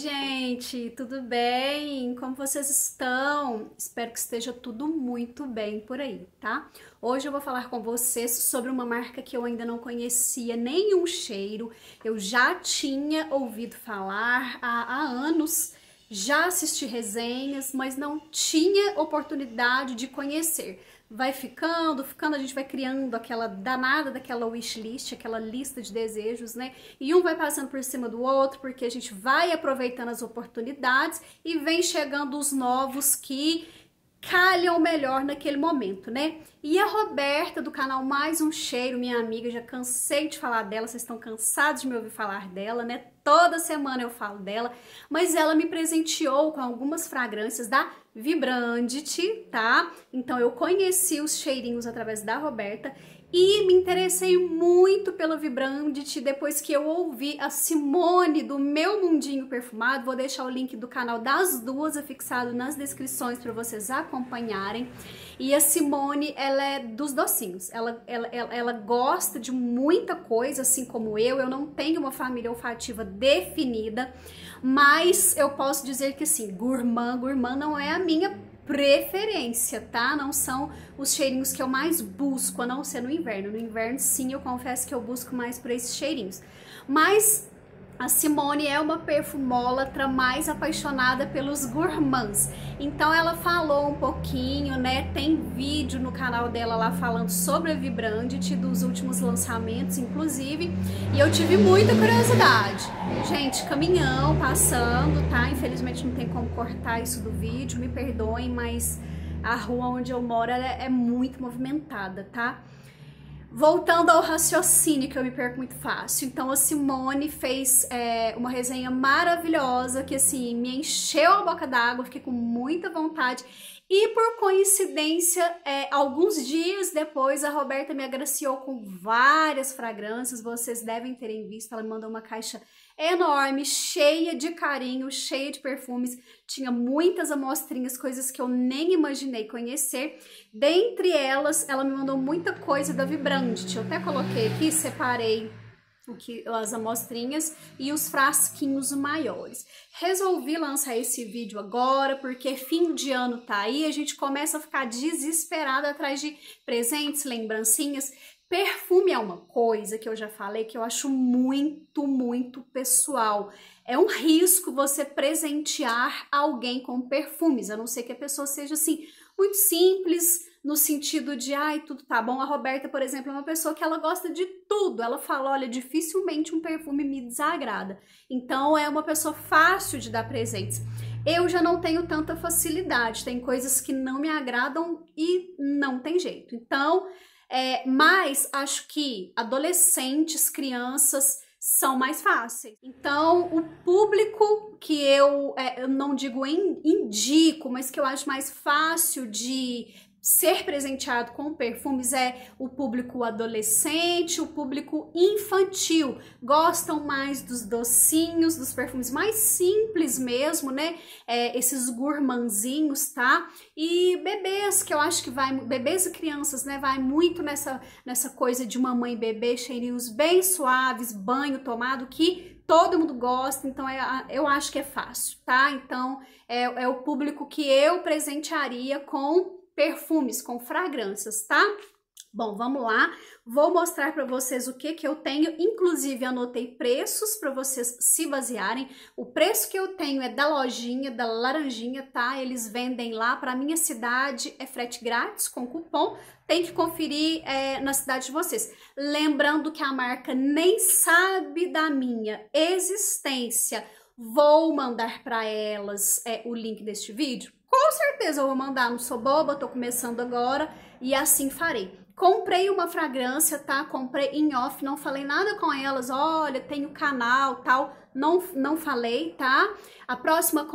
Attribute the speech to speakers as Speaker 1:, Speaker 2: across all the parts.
Speaker 1: gente, tudo bem? Como vocês estão? Espero que esteja tudo muito bem por aí, tá? Hoje eu vou falar com vocês sobre uma marca que eu ainda não conhecia nenhum cheiro. Eu já tinha ouvido falar há, há anos, já assisti resenhas, mas não tinha oportunidade de conhecer vai ficando, ficando, a gente vai criando aquela danada daquela wishlist, aquela lista de desejos, né? E um vai passando por cima do outro, porque a gente vai aproveitando as oportunidades e vem chegando os novos que calham é melhor naquele momento, né? E a Roberta do canal Mais um Cheiro, minha amiga, já cansei de falar dela, vocês estão cansados de me ouvir falar dela, né? Toda semana eu falo dela, mas ela me presenteou com algumas fragrâncias da Vibrandite, tá? Então eu conheci os cheirinhos através da Roberta e me interessei muito pelo Vibrandit depois que eu ouvi a Simone do Meu Mundinho Perfumado. Vou deixar o link do canal das duas fixado nas descrições para vocês acompanharem. E a Simone, ela é dos docinhos. Ela, ela, ela, ela gosta de muita coisa, assim como eu. Eu não tenho uma família olfativa definida, mas eu posso dizer que, assim, gourmand, gourmand não é a minha preferência, tá? Não são os cheirinhos que eu mais busco, a não ser no inverno. No inverno, sim, eu confesso que eu busco mais por esses cheirinhos. Mas a Simone é uma perfumólatra mais apaixonada pelos gourmands. Então ela falou um pouquinho, né? Tem vídeo no canal dela lá falando sobre a Vibrandit, dos últimos lançamentos, inclusive. E eu tive muita curiosidade. Gente, caminhão passando, tá? Infelizmente não tem como cortar isso do vídeo, me perdoem, mas a rua onde eu moro é, é muito movimentada, tá? Voltando ao raciocínio, que eu me perco muito fácil. Então, a Simone fez é, uma resenha maravilhosa que, assim, me encheu a boca d'água, fiquei com muita vontade. E, por coincidência, é, alguns dias depois, a Roberta me agraciou com várias fragrâncias. Vocês devem terem visto, ela me mandou uma caixa enorme, cheia de carinho, cheia de perfumes. Tinha muitas amostrinhas, coisas que eu nem imaginei conhecer. Dentre elas, ela me mandou muita coisa da Vibrandit. Eu até coloquei aqui, separei que, as amostrinhas e os frasquinhos maiores. Resolvi lançar esse vídeo agora porque fim de ano tá aí, a gente começa a ficar desesperada atrás de presentes, lembrancinhas. Perfume é uma coisa que eu já falei que eu acho muito, muito pessoal. É um risco você presentear alguém com perfumes, a não ser que a pessoa seja assim, muito simples, no sentido de, ai, tudo tá bom. A Roberta, por exemplo, é uma pessoa que ela gosta de tudo. Ela fala, olha, dificilmente um perfume me desagrada. Então é uma pessoa fácil de dar presentes. Eu já não tenho tanta facilidade, tem coisas que não me agradam e não tem jeito. Então, é, mas acho que adolescentes, crianças são mais fáceis. Então, o público que eu, é, eu não digo in, indico, mas que eu acho mais fácil de ser presenteado com perfumes é o público adolescente, o público infantil. Gostam mais dos docinhos, dos perfumes mais simples mesmo, né? É, esses gourmandzinhos, tá? E bebês, que eu acho que vai, bebês e crianças, né? Vai muito nessa, nessa coisa de mamãe e bebê, cheirinhos bem suaves, banho tomado, que todo mundo gosta, então é, eu acho que é fácil, tá? Então é, é o público que eu presentearia com perfumes com fragrâncias, tá? Bom, vamos lá. Vou mostrar para vocês o que que eu tenho. Inclusive, anotei preços para vocês se basearem. O preço que eu tenho é da lojinha, da Laranjinha, tá? Eles vendem lá para minha cidade, é frete grátis com cupom. Tem que conferir é, na cidade de vocês. Lembrando que a marca nem sabe da minha existência. Vou mandar para elas é, o link deste vídeo com certeza eu vou mandar, não sou boba, tô começando agora e assim farei. Comprei uma fragrância, tá? Comprei em off, não falei nada com elas, olha, tem o canal, tal, não, não falei, tá? A próxima,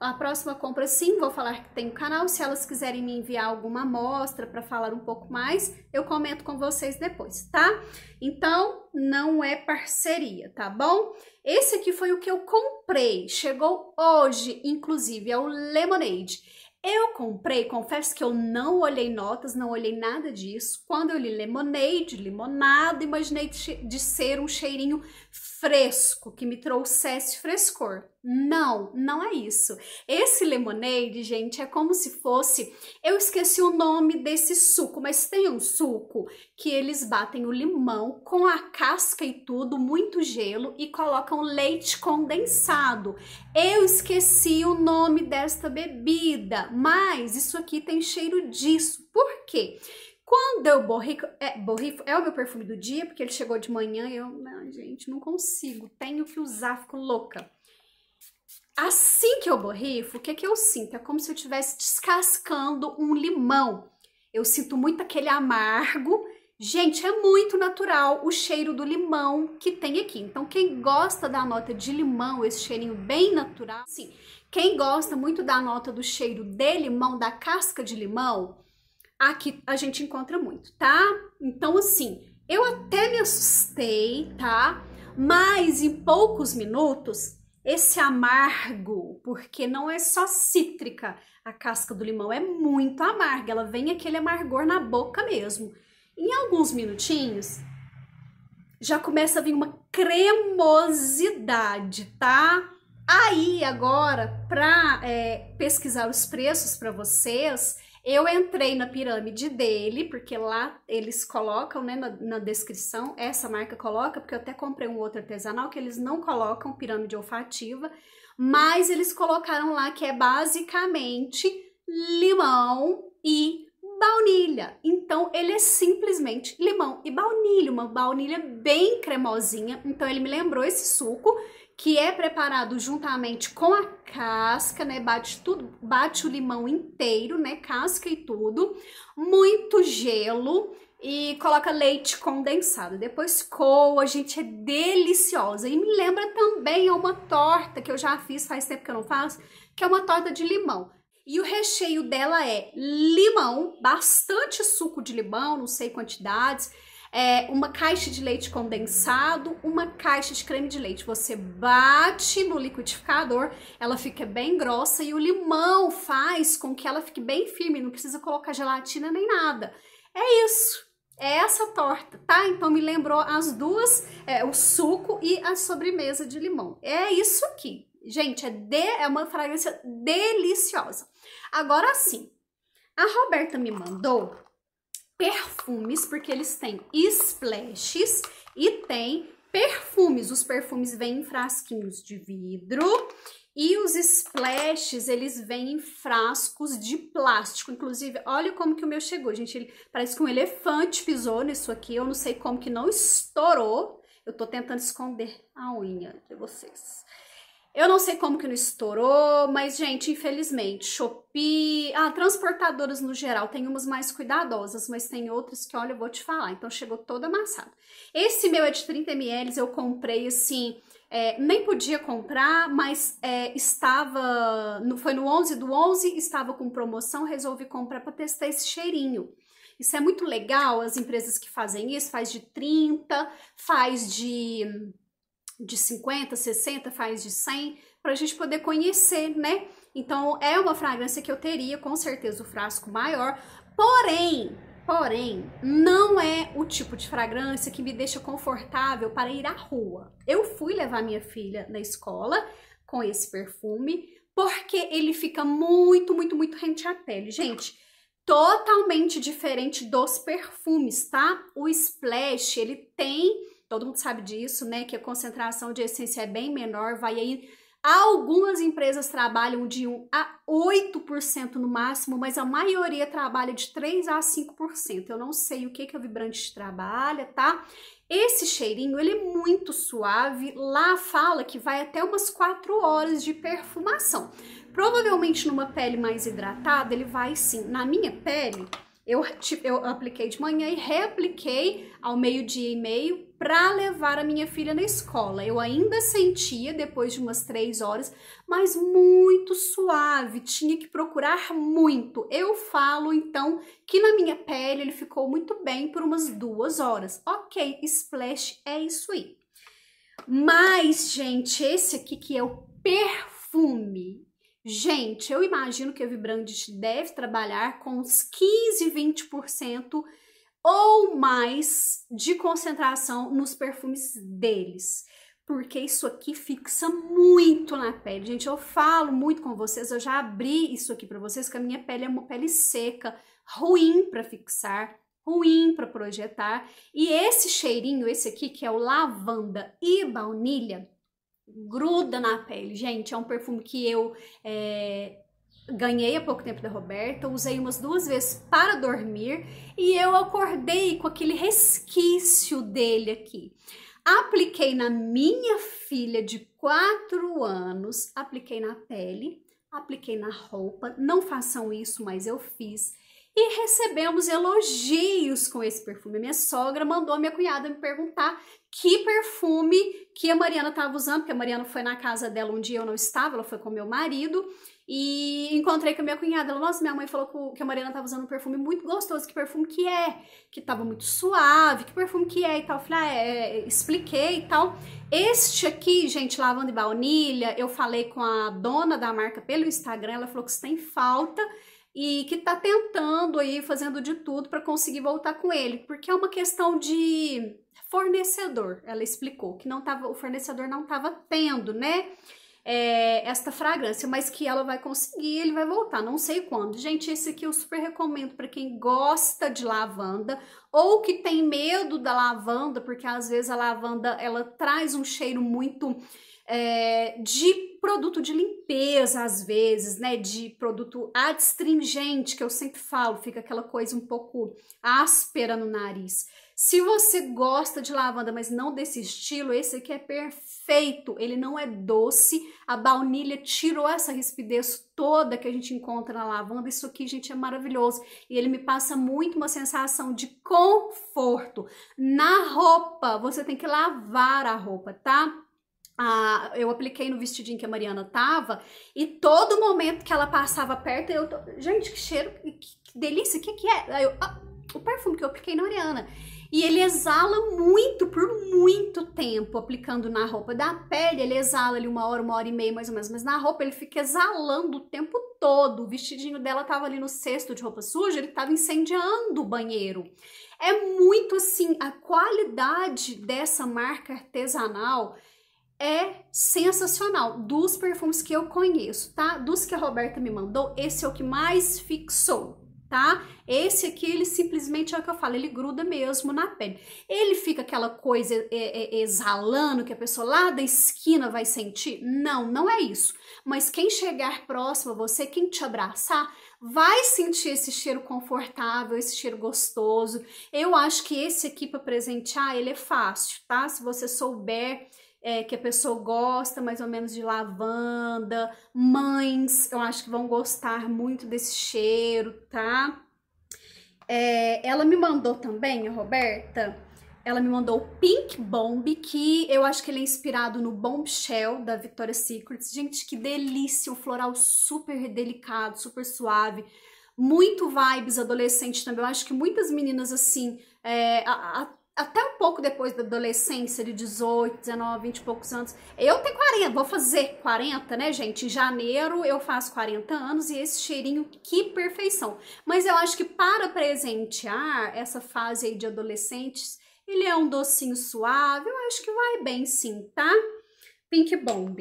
Speaker 1: a próxima compra sim, vou falar que tem o canal, se elas quiserem me enviar alguma amostra para falar um pouco mais, eu comento com vocês depois, tá? Então, não é parceria, tá bom? Esse aqui foi o que eu comprei, chegou hoje, inclusive, é o Lemonade. Eu comprei, confesso que eu não olhei notas, não olhei nada disso. Quando eu li lemonade, limonada, imaginei de ser um cheirinho fresco, que me trouxesse frescor. Não, não é isso. Esse lemonade, gente, é como se fosse. Eu esqueci o nome desse suco, mas tem um suco que eles batem o limão com a casca e tudo, muito gelo e colocam leite condensado. Eu esqueci o nome desta bebida mas isso aqui tem cheiro disso. Por quê? Quando eu borrico, é, borrifo, é o meu perfume do dia, porque ele chegou de manhã e eu, não, gente, não consigo, tenho que usar, fico louca. Assim que eu borrifo, o que, que eu sinto? É como se eu estivesse descascando um limão. Eu sinto muito aquele amargo. Gente, é muito natural o cheiro do limão que tem aqui. Então, quem gosta da nota de limão, esse cheirinho bem natural, sim, quem gosta muito da nota do cheiro de limão, da casca de limão, aqui a gente encontra muito, tá? Então, assim, eu até me assustei, tá? Mas em poucos minutos, esse amargo, porque não é só cítrica, a casca do limão é muito amarga, ela vem aquele amargor na boca mesmo. Em alguns minutinhos, já começa a vir uma cremosidade, tá? Aí agora, para é, pesquisar os preços para vocês, eu entrei na pirâmide dele, porque lá eles colocam né, na, na, descrição, essa marca coloca, porque eu até comprei um outro artesanal que eles não colocam pirâmide olfativa, mas eles colocaram lá que é basicamente limão e baunilha. Então ele é simplesmente limão e baunilha, uma baunilha bem cremosinha. Então ele me lembrou esse suco que é preparado juntamente com a casca, né? Bate tudo, bate o limão inteiro, né? Casca e tudo. Muito gelo e coloca leite condensado. Depois coa, gente, é deliciosa. E me lembra também uma torta que eu já fiz, faz tempo que eu não faço, que é uma torta de limão. E o recheio dela é limão, bastante suco de limão, não sei quantidades é, uma caixa de leite condensado, uma caixa de creme de leite. Você bate no liquidificador, ela fica bem grossa e o limão faz com que ela fique bem firme, não precisa colocar gelatina nem nada. É isso. É essa torta, tá? Então me lembrou as duas, é, o suco e a sobremesa de limão. É isso aqui. Gente, é, de, é uma fragrância deliciosa. Agora sim, a Roberta me mandou perfumes, porque eles têm splashes e tem perfumes. Os perfumes vêm em frasquinhos de vidro e os splashes, eles vêm em frascos de plástico. Inclusive, olha como que o meu chegou, gente. Ele, parece que um elefante pisou nisso aqui. Eu não sei como que não estourou. Eu tô tentando esconder a unha de vocês. Eu não sei como que não estourou, mas, gente, infelizmente, Shopee... Ah, transportadoras no geral, tem umas mais cuidadosas, mas tem outras que, olha, eu vou te falar. Então, chegou todo amassado. Esse meu é de 30ml, eu comprei, assim... É, nem podia comprar, mas é, estava, no, foi no 11 do 11, estava com promoção, resolvi comprar para testar esse cheirinho. Isso é muito legal, as empresas que fazem isso, faz de 30, faz de de 50, 60, faz de 100, para a gente poder conhecer, né? Então, é uma fragrância que eu teria, com certeza, o frasco maior. Porém, porém, não é o tipo de fragrância que me deixa confortável para ir à rua. Eu fui levar minha filha na escola com esse perfume, porque ele fica muito, muito, muito rente à pele. Gente, totalmente diferente dos perfumes, tá? O Splash, ele tem todo mundo sabe disso, né? Que a concentração de essência é bem menor, vai aí. Algumas empresas trabalham de 1 a 8% no máximo, mas a maioria trabalha de 3 a 5%. Eu não sei o que, que a Vibrante trabalha, tá? Esse cheirinho, ele é muito suave. Lá fala que vai até umas 4 horas de perfumação. Provavelmente numa pele mais hidratada, ele vai sim. Na minha pele, eu, eu apliquei de manhã e reapliquei ao meio-dia e meio para levar a minha filha na escola. Eu ainda sentia, depois de umas três horas, mas muito suave, tinha que procurar muito. Eu falo então que na minha pele ele ficou muito bem por umas duas horas. Ok, splash é isso aí. Mas, gente, esse aqui que é o perfume. Gente, eu imagino que a Vibrandit deve trabalhar com uns 15, 20% ou mais de concentração nos perfumes deles. Porque isso aqui fixa muito na pele. Gente, eu falo muito com vocês, eu já abri isso aqui para vocês, que a minha pele é uma pele seca, ruim para fixar, ruim para projetar. E esse cheirinho, esse aqui, que é o lavanda e baunilha, gruda na pele. Gente, é um perfume que eu é, ganhei há pouco tempo da Roberta, usei umas duas vezes para dormir e eu acordei com aquele resquício dele aqui. Apliquei na minha filha de 4 anos, apliquei na pele, apliquei na roupa, não façam isso, mas eu fiz. E recebemos elogios com esse perfume. Minha sogra mandou minha cunhada me perguntar que perfume que a Mariana estava usando, porque a Mariana foi na casa dela um dia, eu não estava, ela foi com meu marido. E encontrei com a minha cunhada. Ela, nossa, minha mãe falou que a Mariana tava usando um perfume muito gostoso. Que perfume que é? Que tava muito suave. Que perfume que é? E tal. Eu falei, ah, é, é, expliquei e tal. Este aqui, gente, lavanda e baunilha, eu falei com a dona da marca pelo Instagram. Ela falou que isso tem falta e que tá tentando aí, fazendo de tudo para conseguir voltar com ele. Porque é uma questão de fornecedor, ela explicou. Que não tava, o fornecedor não tava tendo, né? é, esta fragrância, mas que ela vai conseguir, ele vai voltar, não sei quando. Gente, esse aqui eu super recomendo para quem gosta de lavanda ou que tem medo da lavanda, porque às vezes a lavanda ela traz um cheiro muito é, de produto de limpeza, às vezes, né? De produto adstringente, que eu sempre falo, fica aquela coisa um pouco áspera no nariz. Se você gosta de lavanda, mas não desse estilo, esse aqui é perfeito. Ele não é doce. A baunilha tirou essa rispidez toda que a gente encontra na lavanda. Isso aqui, gente, é maravilhoso. E ele me passa muito uma sensação de conforto. Na roupa, você tem que lavar a roupa, tá? Ah, eu apliquei no vestidinho que a Mariana tava e todo momento que ela passava perto, eu. Gente, que cheiro, que, delícia, o que, que é? Aí eu, ah, o perfume que eu apliquei na Mariana. E ele exala muito, por muito tempo, aplicando na roupa da pele. Ele exala ali uma hora, uma hora e meia mais ou menos, mas na roupa ele fica exalando o tempo todo. O vestidinho dela tava ali no cesto de roupa suja, ele tava incendiando o banheiro. É muito assim, a qualidade dessa marca artesanal é sensacional. Dos perfumes que eu conheço, tá? Dos que a Roberta me mandou, esse é o que mais fixou tá? Esse aqui, ele simplesmente, é o que eu falo, ele gruda mesmo na pele. Ele fica aquela coisa é, é, exalando que a pessoa lá da esquina vai sentir? Não, não é isso. Mas quem chegar próximo a você, quem te abraçar, vai sentir esse cheiro confortável, esse cheiro gostoso. Eu acho que esse aqui para presentear, ele é fácil, tá? Se você souber é, que a pessoa gosta mais ou menos de lavanda, mães, eu acho que vão gostar muito desse cheiro, tá? É, ela me mandou também, Roberta, ela me mandou o Pink Bomb, que eu acho que ele é inspirado no Bombshell da Victoria's Secret. Gente, que delícia, um floral super delicado, super suave muito vibes adolescente também. Eu acho que muitas meninas, assim, é, a, a, até um pouco depois da adolescência, de 18, 19, 20 e poucos anos. Eu tenho 40, vou fazer 40, né, gente? Em janeiro eu faço 40 anos e esse cheirinho, que perfeição. Mas eu acho que para presentear essa fase aí de adolescentes, ele é um docinho suave, eu acho que vai bem sim, tá? Pink Bomb.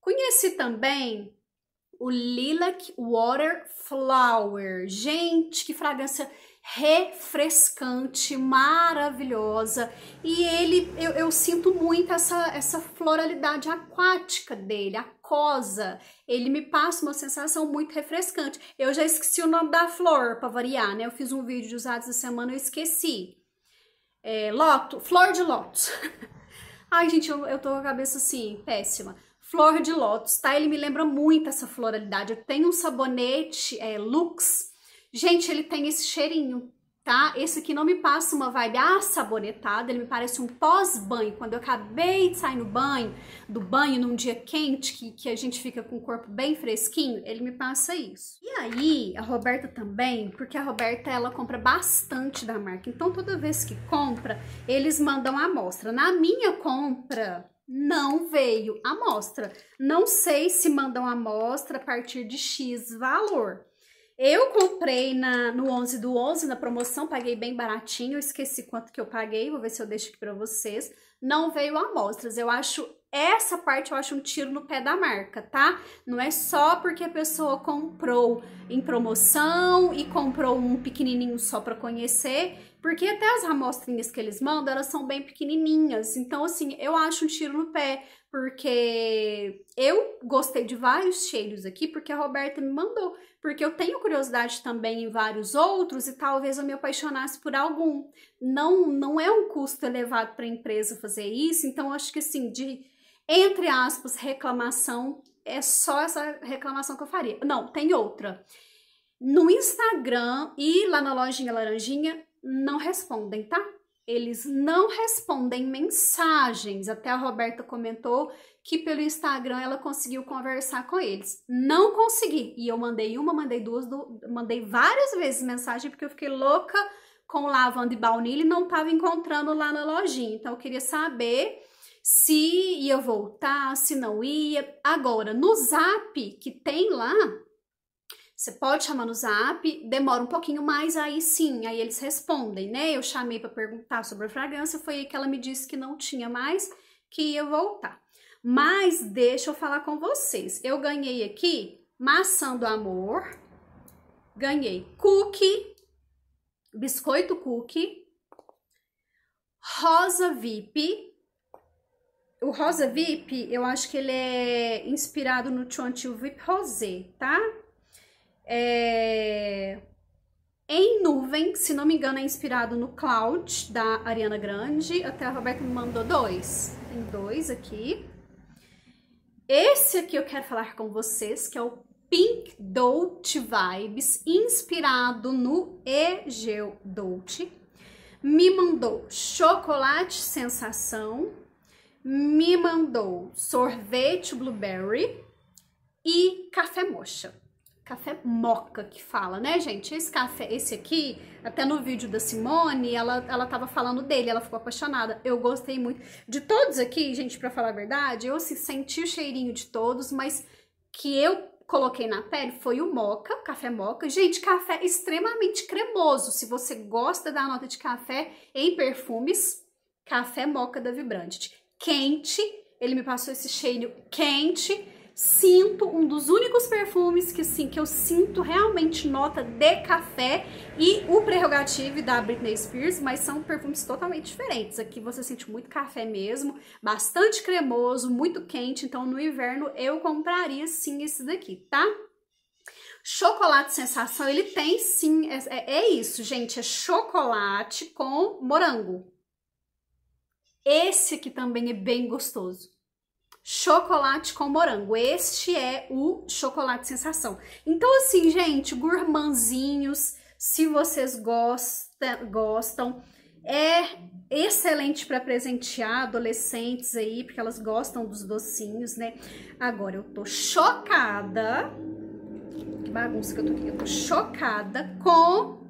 Speaker 1: Conheci também o Lilac Water Flower. Gente, que fragrância refrescante, maravilhosa. E ele, eu, eu sinto muito essa, essa floralidade aquática dele, aquosa. Ele me passa uma sensação muito refrescante. Eu já esqueci o nome da flor, para variar, né? Eu fiz um vídeo de usados essa semana, eu esqueci. É, loto, flor de lótus. Ai, gente, eu, eu tô com a cabeça assim, péssima. Flor de lótus, tá? Ele me lembra muito essa floralidade. Eu tenho um sabonete é, Lux Gente, ele tem esse cheirinho, tá? Esse aqui não me passa uma vibe assabonetada, ah, ele me parece um pós-banho. Quando eu acabei de sair no banho, do banho num dia quente, que, que a gente fica com o corpo bem fresquinho, ele me passa isso. E aí, a Roberta também, porque a Roberta, ela compra bastante da marca. Então, toda vez que compra, eles mandam a amostra. Na minha compra, não veio amostra. Não sei se mandam amostra a partir de X valor. Eu comprei na, no 11 do 11, na promoção, paguei bem baratinho, esqueci quanto que eu paguei, vou ver se eu deixo aqui pra vocês. Não veio amostras, eu acho, essa parte eu acho um tiro no pé da marca, tá? Não é só porque a pessoa comprou em promoção e comprou um pequenininho só pra conhecer, porque até as amostrinhas que eles mandam, elas são bem pequenininhas. Então, assim, eu acho um tiro no pé porque eu gostei de vários cheiros aqui, porque a Roberta me mandou, porque eu tenho curiosidade também em vários outros e talvez eu me apaixonasse por algum. Não, não é um custo elevado para a empresa fazer isso, então acho que assim, de entre aspas, reclamação, é só essa reclamação que eu faria. Não, tem outra. No Instagram e lá na lojinha Laranjinha, não respondem, tá? eles não respondem mensagens. Até a Roberta comentou que pelo Instagram ela conseguiu conversar com eles. Não consegui. E eu mandei uma, mandei duas, mandei várias vezes mensagem porque eu fiquei louca com lavanda e baunilha e não estava encontrando lá na lojinha. Então eu queria saber se ia voltar, se não ia. Agora, no Zap que tem lá, você pode chamar no zap, demora um pouquinho mais, aí sim, aí eles respondem, né? Eu chamei para perguntar sobre a fragrância, foi aí que ela me disse que não tinha mais, que ia voltar. Mas deixa eu falar com vocês. Eu ganhei aqui maçã do amor, ganhei cookie, biscoito cookie, rosa VIP. O rosa VIP, eu acho que ele é inspirado no Chantilly VIP Rosé, tá? É... Em Nuvem, se não me engano, é inspirado no Cloud, da Ariana Grande. Até a Roberta me mandou dois. Tem dois aqui. Esse aqui eu quero falar com vocês, que é o Pink Dolt Vibes, inspirado no Egeu Dolt. Me mandou chocolate sensação, me mandou sorvete blueberry e café mocha café moca que fala, né, gente? Esse café, esse aqui, até no vídeo da Simone, ela, ela tava falando dele, ela ficou apaixonada. Eu gostei muito. De todos aqui, gente, para falar a verdade, eu assim, senti o cheirinho de todos, mas que eu coloquei na pele foi o moca, café moca. Gente, café extremamente cremoso. Se você gosta da nota de café em perfumes, café moca da Vibrante. Quente, ele me passou esse cheiro quente, sinto um dos únicos perfumes que sim que eu sinto realmente nota de café e o prerrogativo da Britney Spears, mas são perfumes totalmente diferentes. Aqui você sente muito café mesmo, bastante cremoso, muito quente, então no inverno eu compraria sim esse daqui, tá? Chocolate sensação, ele tem sim, é, é, é isso, gente, é chocolate com morango. Esse aqui também é bem gostoso chocolate com morango. Este é o chocolate sensação. Então, assim, gente, gourmandzinhos, se vocês gosta, gostam, é excelente para presentear adolescentes aí, porque elas gostam dos docinhos, né? Agora, eu tô chocada, que bagunça que eu tô aqui, eu tô chocada com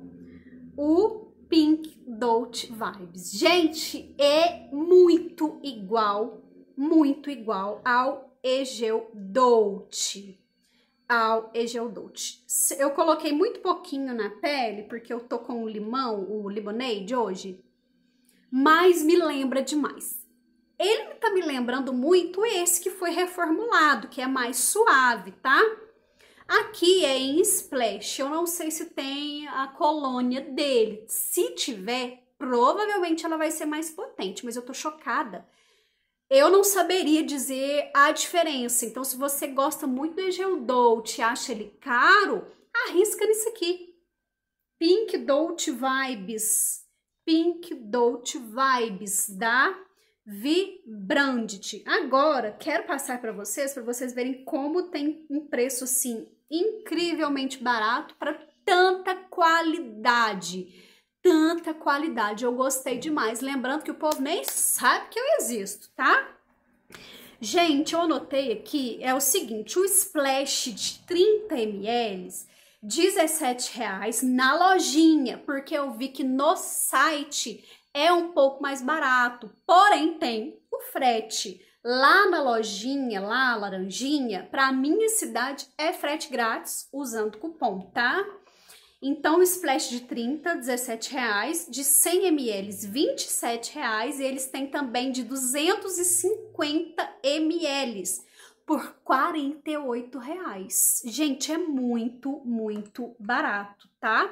Speaker 1: o Pink Dolce Vibes. Gente, é muito igual muito igual ao Egeudot. Ao Egeudot. Eu coloquei muito pouquinho na pele, porque eu tô com o limão, o limonade hoje, mas me lembra demais. Ele tá me lembrando muito esse que foi reformulado, que é mais suave, tá? Aqui é em splash, eu não sei se tem a colônia dele. Se tiver, provavelmente ela vai ser mais potente, mas eu tô chocada eu não saberia dizer a diferença. Então, se você gosta muito do Egeu Dolt e acha ele caro, arrisca nisso aqui. Pink Dolt Vibes. Pink Dolt Vibes da Vibrandit. Agora, quero passar para vocês, para vocês verem como tem um preço, assim, incrivelmente barato para tanta qualidade tanta qualidade. Eu gostei demais. Lembrando que o povo nem sabe que eu existo, tá? Gente, eu anotei aqui, é o seguinte, o splash de 30 ml, R$17,00 na lojinha, porque eu vi que no site é um pouco mais barato, porém tem o frete. Lá na lojinha, lá, Laranjinha, para minha cidade é frete grátis usando cupom, tá? Então, o splash de 30, 17 reais, de 100 ml, 27 reais, e eles têm também de 250 ml por 48 reais. Gente, é muito, muito barato, tá?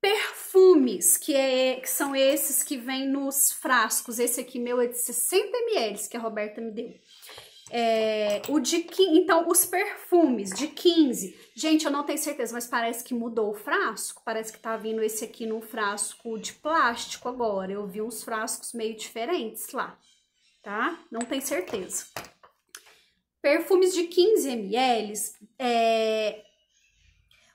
Speaker 1: Perfumes, que, é, que são esses que vêm nos frascos. Esse aqui meu é de 60 ml que a Roberta me deu. É, o de 15, então os perfumes de 15, gente, eu não tenho certeza, mas parece que mudou o frasco, parece que tá vindo esse aqui num frasco de plástico agora, eu vi uns frascos meio diferentes lá, tá? Não tenho certeza. Perfumes de 15 ml, é...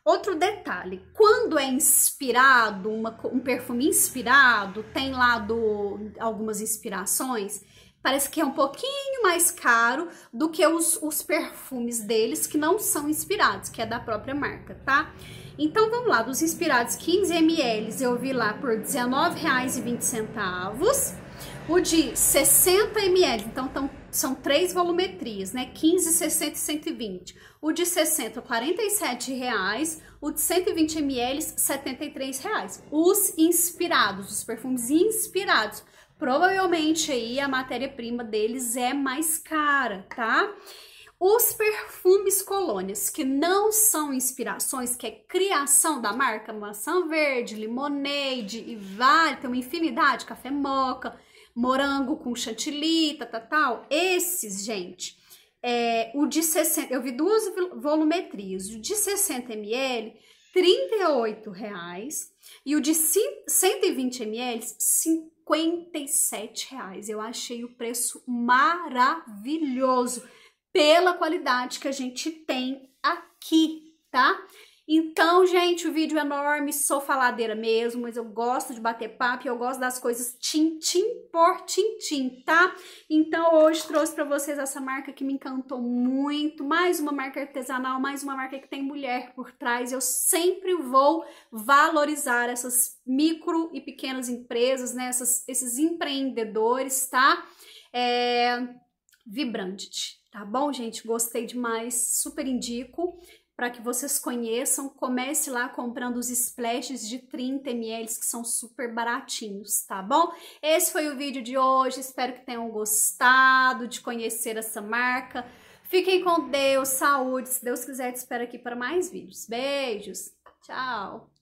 Speaker 1: Outro detalhe, quando é inspirado, uma, um perfume inspirado, tem lá do, algumas inspirações, Parece que é um pouquinho mais caro do que os, os perfumes deles que não são inspirados, que é da própria marca, tá? Então vamos lá, dos inspirados 15 ml eu vi lá por R$19,20. O de 60 ml, então tão, são três volumetrias, né? 15, 60 e 120. O de 60, 47 reais. O de 120 ml, 73 reais. Os inspirados, os perfumes inspirados. Provavelmente aí a matéria-prima deles é mais cara, tá? Os perfumes colônias, que não são inspirações, que é criação da marca maçã verde, limonade e vale, tem uma infinidade, café moca, morango com chantilly, tal, tal, tal. Esses, gente, é, o de 60, eu vi duas volumetrias, o de 60 ml, 38 reais e o de 120 ml, 50 57 reais. Eu achei o preço maravilhoso pela qualidade que a gente tem aqui, tá? Então, gente, o vídeo é enorme, sou faladeira mesmo, mas eu gosto de bater papo e eu gosto das coisas tim-tim por tim-tim, tá? Então, hoje trouxe para vocês essa marca que me encantou muito, mais uma marca artesanal, mais uma marca que tem mulher por trás. Eu sempre vou valorizar essas micro e pequenas empresas, né? Essas, esses empreendedores, tá? É... Vibrante, tá bom, gente? Gostei demais, super indico para que vocês conheçam. Comece lá comprando os splashes de 30 ml que são super baratinhos, tá bom? Esse foi o vídeo de hoje, espero que tenham gostado de conhecer essa marca. Fiquem com Deus, saúde, se Deus quiser te espero aqui para mais vídeos. Beijos, tchau!